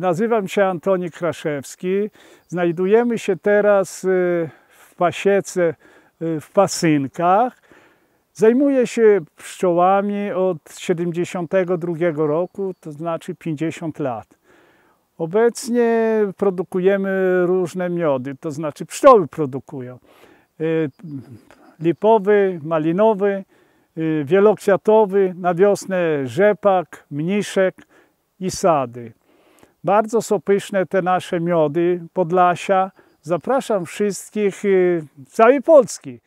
Nazywam się Antoni Kraszewski. Znajdujemy się teraz y, w pasiece y, w Pasynkach. Zajmuję się pszczołami od 72 roku, to znaczy 50 lat. Obecnie produkujemy różne miody, to znaczy pszczoły produkują. Y, lipowy, malinowy, wielokwiatowy, na wiosnę rzepak, mniszek i sady. Bardzo są pyszne te nasze miody Podlasia. Zapraszam wszystkich y, z całej Polski.